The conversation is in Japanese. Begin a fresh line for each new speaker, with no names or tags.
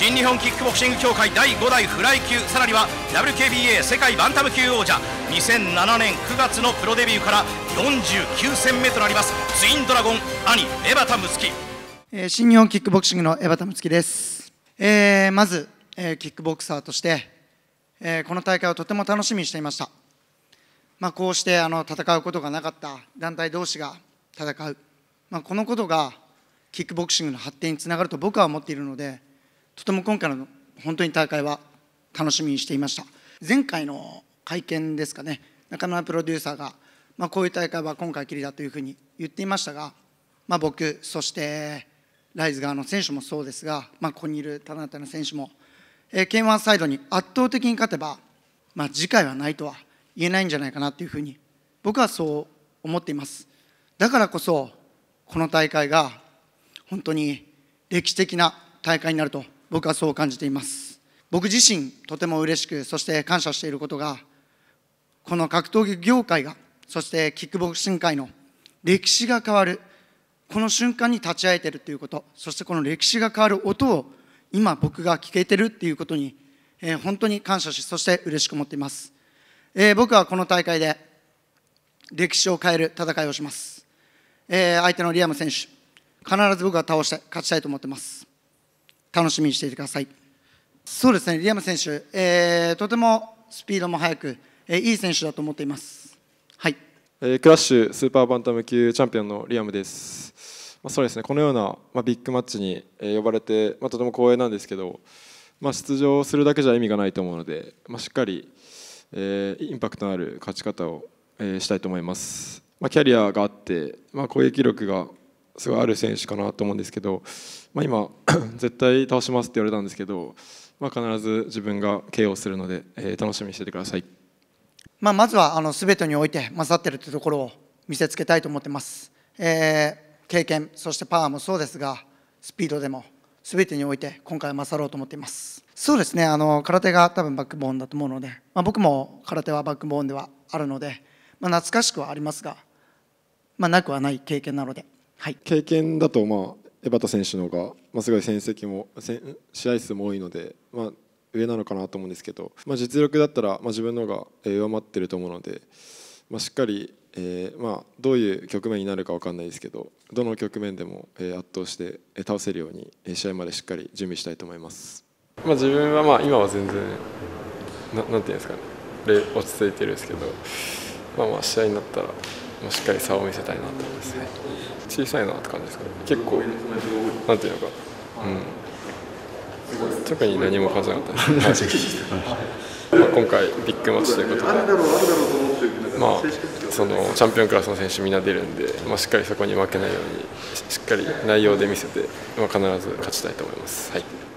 新日本キックボクシング協会第5代フライ級さらには WKBA 世界バンタム級王者2007年9月のプロデビューから49戦目となりますツインドラゴン兄江端睦月新日本キックボクシングの江ム睦月です、えー、まず、えー、キックボクサーとして、えー、この大会をとても楽しみにしていました、まあ、こうしてあの戦うことがなかった団体同士が戦う、まあ、このことがキックボクシングの発展につながると僕は思っているのでとても今回の本当に大会は楽しみにしていました前回の会見ですかね中村プロデューサーが、まあ、こういう大会は今回きりだというふうに言っていましたが、まあ、僕そしてライズ側の選手もそうですが、まあ、ここにいる田中の選手も、えー、K1 サイドに圧倒的に勝てば、まあ、次回はないとは言えないんじゃないかなというふうに僕はそう思っていますだからこそこの大会が本当に歴史的な大会になると僕はそう感じています僕自身とても嬉しくそして感謝していることがこの格闘技業界がそしてキックボクシング界の歴史が変わるこの瞬間に立ち会えてるということそしてこの歴史が変わる音を今僕が聞けてるっていうことに、えー、本当に感謝しそして嬉しく思っています、えー、僕はこの大会で歴史を変える戦いをします、えー、相手のリアム選手必ず僕は倒して勝ちたいと思ってます楽しみにしていてください。そうですね、リアム選手、えー、とてもスピードも速く、えー、いい選手だと思っています。
はい、えー、クラッシュスーパーバンタム級チャンピオンのリアムです。まあ、そうですね、このような、まあ、ビッグマッチに、え呼ばれて、まあ、とても光栄なんですけど、まあ、出場するだけじゃ意味がないと思うので、まあ、しっかり、えー、インパクトのある勝ち方を、えー、したいと思います。まあ、キャリアがあって、まあ、攻撃力がすごいある選手かなと思うんですけど、まあ、今 絶対倒しますって言われたんですけど、まあ、必ず自分が KO するので、えー、楽しみにしててください、
まあ、まずはあの全てにおいて勝ってるというところを見せつけたいと思ってます、えー、経験そしてパワーもそうですがスピードでも全てにおいて今回は勝ろうと思っていますそうですねあの空手が多分バックボーンだと思うので、まあ、僕も空手はバックボーンではあるので、まあ、懐かしくはありますが、まあ、なくはない経験なので
はい、経験だと、まあ、江端選手の方が、まあ、すごい戦績も試合数も多いので、まあ、上なのかなと思うんですけど、まあ、実力だったら、まあ、自分の方が上回ってると思うので、まあ、しっかり、えーまあ、どういう局面になるか分かんないですけどどの局面でも、え圧倒して、え倒せるように、え試合までしっかり準備したいと思います、まあ、自分は、まあ、今は全然ななんていうんですかね落ち着いてるんですけど、まあ、まあ試合になったら、まあ、しっかり差を見せたいなと思います、ね。小さいなって感じですかね結構なんていうのか、うん、特に何も感じなかったです、まあ、今回ビッグマッチということで、まあ、そのチャンピオンクラスの選手みんな出るんで、まあ、しっかりそこに負けないようにしっかり内容で見せて、まあ、必ず勝ちたいと思います。はい